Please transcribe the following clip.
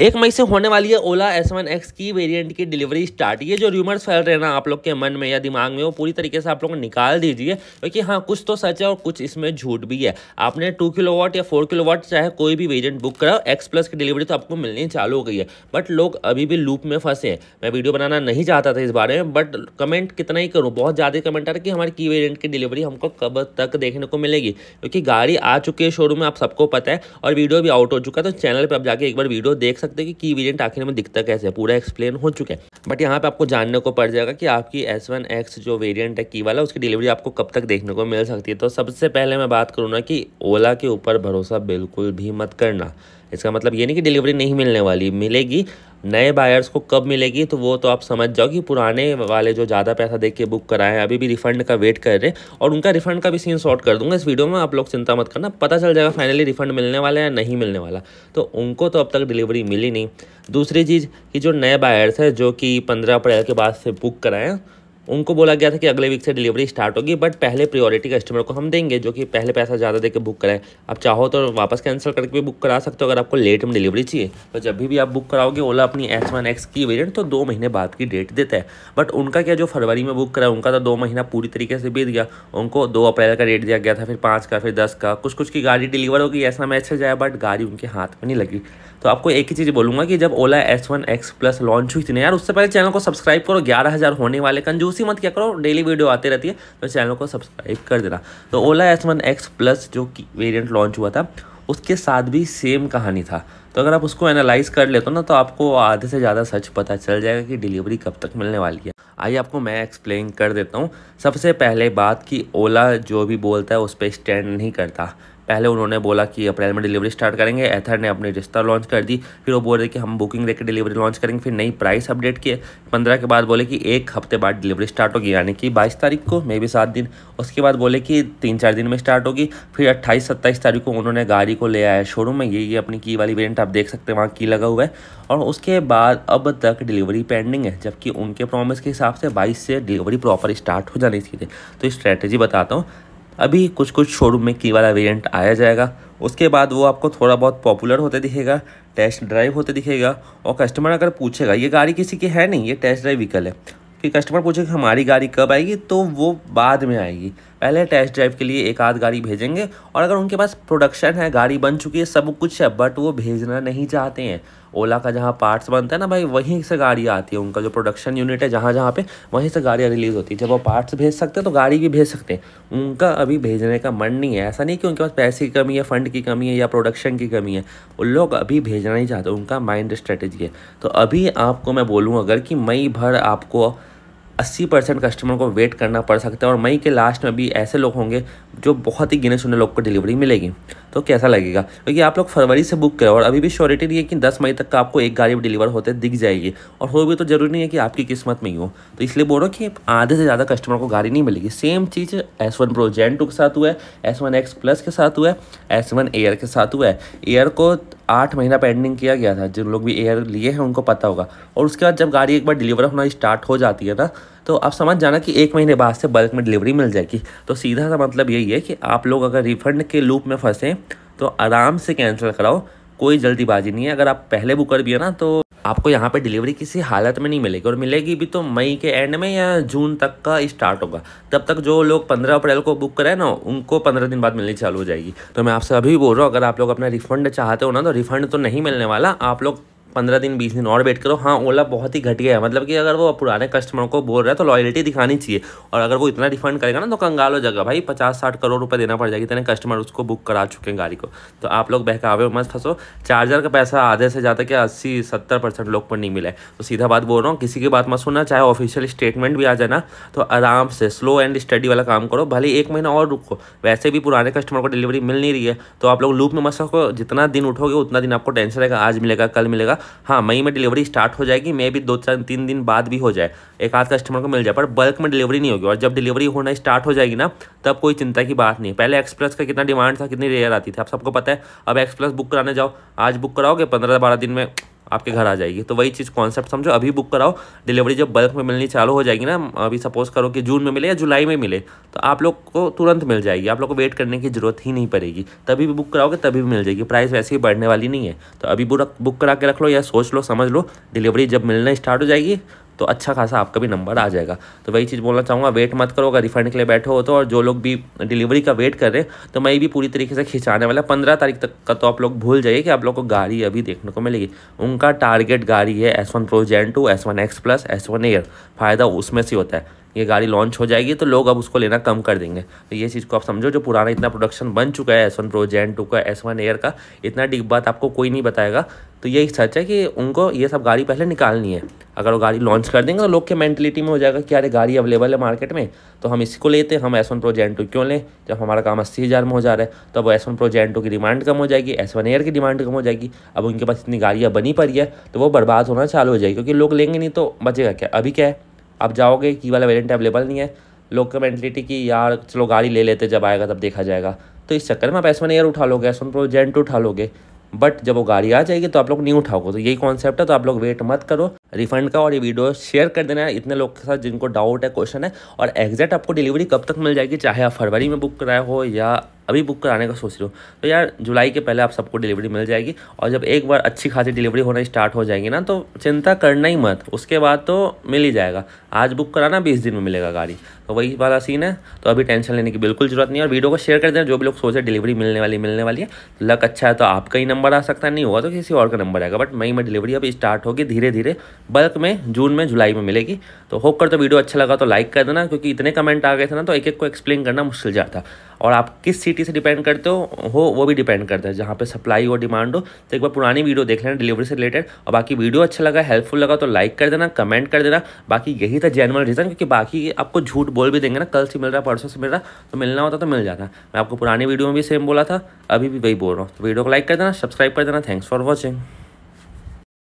एक मई से होने वाली है ओला एस वन एक्स की वेरिएंट की डिलीवरी स्टार्ट ये जो र्यूमर्स फैल रहे हैं ना आप लोग के मन में या दिमाग में वो पूरी तरीके से आप लोग निकाल दीजिए क्योंकि हाँ कुछ तो सच है और कुछ इसमें झूठ भी है आपने टू किलो वाट या फोर किलो वाट चाहे कोई भी वेरियंट बुक कराओ एक्स प्लस की डिलीवरी तो आपको मिलनी चालू हो गई है बट लोग अभी भी लूप में फंसे हैं मैं वीडियो बनाना नहीं चाहता था इस बारे में बट कमेंट कितना ही करूँ बहुत ज़्यादा कमेंट आ रहा है कि हमारी की वेरियंट की डिलीवरी हमको कब तक देखने को मिलेगी क्योंकि गाड़ी आ चुकी है शोरूम में आप सबको पता है और वीडियो भी आउट हो चुका है तो चैनल पर आप जाके एक बार वीडियो देख सकते हैं कि की वेरियंट आखिर में दिखता कैसे है पूरा एक्सप्लेन हो चुका है बट यहाँ पे आपको जानने को पड़ जाएगा कि आपकी एस वन एक्स जो वेरियंट है की वाला उसकी डिलीवरी आपको कब तक देखने को मिल सकती है तो सबसे पहले मैं बात करूँ ना कि ओला के ऊपर भरोसा बिल्कुल भी मत करना इसका मतलब ये नहीं कि डिलीवरी नहीं मिलने वाली मिलेगी नए बायर्स को कब मिलेगी तो वो तो आप समझ जाओ कि पुराने वाले जो ज़्यादा पैसा देख के बुक कराए हैं अभी भी रिफंड का वेट कर रहे हैं और उनका रिफंड का भी सीन शॉर्ट कर दूंगा इस वीडियो में आप लोग चिंता मत करना पता चल जाएगा फाइनली रिफंड मिलने वाला या नहीं मिलने वाला तो उनको तो अब तक डिलीवरी मिली नहीं दूसरी चीज़ कि जो नए बायर्स हैं जो कि पंद्रह अप्रैल के बाद से बुक कराएँ उनको बोला गया था कि अगले वीक से डिलीवरी स्टार्ट होगी बट पहले प्रियोरिटी कस्टमर को हम देंगे जो कि पहले पैसा ज़्यादा देकर बुक कराए आप चाहो तो वापस कैंसिल करके भी बुक करा सकते हो अगर आपको लेट में डिलीवरी चाहिए तो जब भी, आप बुक कराओगे ओला अपनी एक्स वन एक्स की वेरियंट तो दो महीने बाद की डेट देता है बट उनका क्या जो फरवरी में बुक कराया उनका तो दो महीना पूरी तरीके से बीत गया उनको दो अप्रैल का डेट दिया गया था फिर पाँच का फिर दस का कुछ कुछ की गाड़ी डिलीवर होगी ऐसा मैसेज आया बट गाड़ी उनके हाथ में नहीं लगी तो आपको एक ही चीज़ बोलूँगा कि जब Ola S one X plus launch हुई थी ना यार उससे पहले चैनल को सब्सक्राइब करो ग्यारह हज़ार होने वाले कंजूसी मत क्या करो डेली वीडियो आती रहती है तो चैनल को सब्सक्राइब कर देना तो Ola S one X plus जो वेरियंट लॉन्च हुआ था उसके साथ भी सेम कहानी था तो अगर आप उसको एनालाइज कर लेते हो ना तो आपको आधे से ज़्यादा सच पता चल जाएगा कि डिलीवरी कब तक मिलने वाली है आइए आपको मैं एक्सप्लेन कर देता हूँ सबसे पहले बात कि ओला जो भी बोलता है उस पर स्टैंड नहीं करता पहले उन्होंने बोला कि अप्रैल में डिलीवरी स्टार्ट करेंगे एथर ने अपनी रिश्ता लॉन्च कर दी फिर वो बोल रहे कि हम बुकिंग देकर डिलीवरी लॉन्च करेंगे फिर नई प्राइस अपडेट किए पंद्रह के बाद बोले कि एक हफ्ते बाद डिलीवरी स्टार्ट होगी यानी कि बाईस तारीख को मे भी सात दिन उसके बाद बोले कि तीन चार दिन में स्टार्ट होगी फिर अट्ठाईस सत्ताईस तारीख को उन्होंने गाड़ी को ले आया शोरूम में ये ये अपनी की वाली वेरियंट आप देख सकते हैं वहाँ की लगा हुआ है और उसके बाद अब तक डिलीवरी पेंडिंग है जबकि उनके प्रॉमिस के हिसाब से बाईस से डिलीवरी प्रॉपर स्टार्ट हो जानी चाहिए तो स्ट्रैटेजी बताता हूँ अभी कुछ कुछ शोरूम में की वाला वेरिएंट आया जाएगा उसके बाद वो आपको थोड़ा बहुत पॉपुलर होते दिखेगा टेस्ट ड्राइव होते दिखेगा और कस्टमर अगर पूछेगा ये गाड़ी किसी की है नहीं ये टेस्ट ड्राइव व्हीकल है कि कस्टमर पूछेगा हमारी गाड़ी कब आएगी तो वो बाद में आएगी पहले टेस्ट ड्राइव के लिए एक आध गाड़ी भेजेंगे और अगर उनके पास प्रोडक्शन है गाड़ी बन चुकी है सब कुछ है बट वो भेजना नहीं चाहते हैं ओला का जहाँ पार्ट्स बनता है ना भाई वहीं से गाड़ी आती है उनका जो प्रोडक्शन यूनिट है जहाँ जहाँ पे वहीं से गाड़ियाँ रिलीज़ होती है जब वो पार्ट्स भेज सकते हैं तो गाड़ी भी भेज सकते हैं उनका अभी भेजने का मन नहीं है ऐसा नहीं कि उनके पास पैसे की कमी है फंड की कमी है या प्रोडक्शन की कमी है उन लोग अभी भेजना ही चाहते उनका माइंड स्ट्रेटेजी है तो अभी आपको मैं बोलूँ अगर कि मई भर आपको अस्सी परसेंट कस्टमर को वेट करना पड़ सकता है और मई के लास्ट में भी ऐसे लोग होंगे जो बहुत ही गिने सुने लोग को डिलीवरी मिलेगी तो कैसा लगेगा क्योंकि तो आप लोग फरवरी से बुक करें और अभी भी श्योरिटी नहीं है कि दस मई तक का आपको एक गाड़ी डिलीवर होते दिख जाएगी और हो भी तो ज़रूरी नहीं है कि आपकी किस्मत में ही हो तो इसलिए बोल रहा हूँ कि आधे से ज़्यादा कस्टमर को गाड़ी नहीं मिलेगी सेम चीज़ S one pro gen two के साथ हुआ है एस वन एक्स प्लस के साथ हुआ है एस वन एयर के साथ हुआ है एयर को आठ महीना पेंडिंग किया गया था जिन लोग भी एयर लिए हैं उनको पता होगा और उसके बाद जब गाड़ी एक बार डिलीवर होना स्टार्ट हो जाती है ना तो आप समझ जाना कि एक महीने बाद से बल्क में डिलीवरी मिल जाएगी तो सीधा सा मतलब यही है कि आप लोग अगर रिफंड के लूप में फंसें तो आराम से कैंसिल कराओ कोई जल्दीबाजी नहीं है अगर आप पहले बुक कर दिए ना तो आपको यहाँ पे डिलीवरी किसी हालत में नहीं मिलेगी और मिलेगी भी तो मई के एंड में या जून तक का स्टार्ट होगा तब तक जो लोग पंद्रह अप्रैल को बुक करें ना उनको पंद्रह दिन बाद मिलनी चालू हो जाएगी तो मैं आपसे अभी बोल रहा हूँ अगर आप लोग अपना रिफंड चाहते हो ना तो रिफंड तो नहीं मिलने वाला आप लोग पंद्रह दिन बीस दिन और वेट करो हाँ ओला बहुत ही घटिया है मतलब कि अगर वो पुराने कस्टमर को बोल रहा है तो लॉयल्टी दिखानी चाहिए और अगर वो इतना रिफंड करेगा ना तो कंगाल हो जाएगा भाई पचास साठ करोड़ रुपये देना पड़ जाएगी इतने कस्टमर उसको बुक करा चुके हैं गाड़ी को तो आप लोग बहकावे मत फंसो चार्जर का पैसा आधे से ज़्यादा कि अस्सी सत्तर परसेंट लोग पर नहीं मिला है तो सीधा बात बोल रहा हूँ किसी की बात मत सुनना चाहे ऑफिशियल स्टेटमेंट भी आ जाए ना तो आराम से स्लो एंड स्टडी वाला काम करो भले एक महीना और रुको वैसे भी पुराने कस्टमर को डिलीवरी मिल नहीं रही है तो आप लोग लूप में मत सको जितना दिन उठोगे उतना दिन आपको टेंशन रहेगा आज मिलेगा कल मिलेगा हाँ मई में डिलीवरी स्टार्ट हो जाएगी मे भी दो चार तीन दिन बाद भी हो जाए एक आध कस्टमर को मिल जाए पर बल्क में डिलीवरी नहीं होगी और जब डिलीवरी होना स्टार्ट हो जाएगी ना तब कोई चिंता की बात नहीं पहले एक्सप्रेस का कितना डिमांड था कितनी रेयर आती थी आप सबको पता है अब एक्सप्रेस बुक कराने जाओ आज बुक कराओगे पंद्रह बारह दिन में आपके घर आ जाएगी तो वही चीज़ कॉन्सेप्ट समझो अभी बुक कराओ डिलीवरी जब बल्क में मिलनी चालू हो जाएगी ना अभी सपोज करो कि जून में मिले या जुलाई में मिले तो आप लोग को तुरंत मिल जाएगी आप लोग को वेट करने की ज़रूरत ही नहीं पड़ेगी तभी भी बुक कराओगे तभी भी मिल जाएगी प्राइस वैसे ही बढ़ने वाली नहीं है तो अभी बुक करा के रख लो या सोच लो समझ लो डिलीवरी जब मिलना स्टार्ट हो जाएगी तो अच्छा खासा आपका भी नंबर आ जाएगा तो वही चीज़ बोलना चाहूँगा वेट मत करो अगर रिफंड के लिए बैठे हो तो और जो लोग भी डिलीवरी का वेट कर रहे हैं तो मैं भी पूरी तरीके से खिंचाने वाला पंद्रह तारीख तक का तो आप लोग भूल जाइए कि आप लोग को गाड़ी अभी देखने को मिलेगी उनका टारगेट गाड़ी है S one pro gen two S one X plus S one air फ़ायदा उसमें से होता है ये गाड़ी लॉन्च हो जाएगी तो लोग अब उसको लेना कम कर देंगे तो ये चीज़ को आप समझो जो पुराना इतना प्रोडक्शन बन चुका है S one pro gen two का एस वन एयर का इतना डिग बात आपको कोई नहीं बताएगा तो यही सच है कि उनको ये सब गाड़ी पहले निकालनी है अगर वो गाड़ी लॉन्च कर देंगे तो लोग के मैंटिलिटी में हो जाएगा कि अरे गाड़ी अवेलेबल है मार्केट में तो हम इसको लेते हैं हम S one pro gen two क्यों लें जब हमारा काम अस्सी हज़ार में हो जा रहा है तो अब S one pro gen two की डिमांड कम हो जाएगी एस वन एयर की डिमांड कम हो जाएगी अब उनके पास इतनी गाड़ियाँ बनी पड़ी है तो वो बर्बाद होना चालू हो जाएगी क्योंकि लोग लेंगे नहीं तो बचेगा क्या अभी क्या है अब जाओगे की वाला वेरियंट अवेलेबल नहीं है लोग का मैंटलिटी कि यार चलो गाड़ी ले लेते जब आएगा तब देखा जाएगा तो इस चक्कर में आप एस वन एयर उठा लोगे एस वन प्रो जेंट उठा लोगे बट जब वो गाड़ी आ जाएगी तो आप लोग नहीं उठाओगे तो यही कॉन्सेप्ट है तो आप लोग वेट मत करो रिफंड का और ये वीडियो शेयर कर देना है इतने लोग के साथ जिनको डाउट है क्वेश्चन है और एग्जैक्ट आपको डिलीवरी कब तक मिल जाएगी चाहे आप फरवरी में बुक कराए हो या अभी बुक कराने का सोच रहे हो तो यार जुलाई के पहले आप सबको डिलीवरी मिल जाएगी और जब एक बार अच्छी खासी डिलीवरी होना स्टार्ट हो जाएगी ना तो चिंता करना ही मत उसके बाद तो मिल ही जाएगा आज बुक कराना बीस दिन में मिलेगा गाड़ी तो वही वाला सीन है तो अभी टेंशन लेने की बिल्कुल जरूरत नहीं और वीडियो को शेयर कर देना जो भी लोग सोच रहे डिलीवरी मिलने वाली मिलने वाली है लक तो अच्छा है तो आपका ही नंबर आ सकता है नहीं होगा तो किसी और का नंबर आएगा बट मई में डिलीवरी अभी स्टार्ट होगी धीरे धीरे बल्क में जून में जुलाई में मिलेगी तो होकर तो वीडियो अच्छा लगा तो लाइक कर देना क्योंकि इतने कमेंट आ गए थे ना तो एक एक को एक्सप्लेन करना मुश्किल जाता और आप किस सिटी से डिपेंड करते हो हो वो भी डिपेंड करता है जहाँ पे सप्लाई हो डिमांड हो तो एक बार पुरानी वीडियो देख लेना डिलीवरी से रिलेटेड और बाकी वीडियो अच्छा लगा हेल्पफुल लगा तो लाइक कर देना कमेंट कर देना बाकी यही था जेनवल रीज़न क्योंकि बाकी आपको झूठ बोल भी देंगे ना कल से मिल रहा परसों से मिल रहा तो मिलना होता तो मिल जाता मैं आपको पुरानी वीडियो में भी सेम बोला था अभी भी वही बोल रहा हूँ तो वीडियो को लाइक कर देना सब्सक्राइब कर देना थैंक्स फॉर वॉचिंग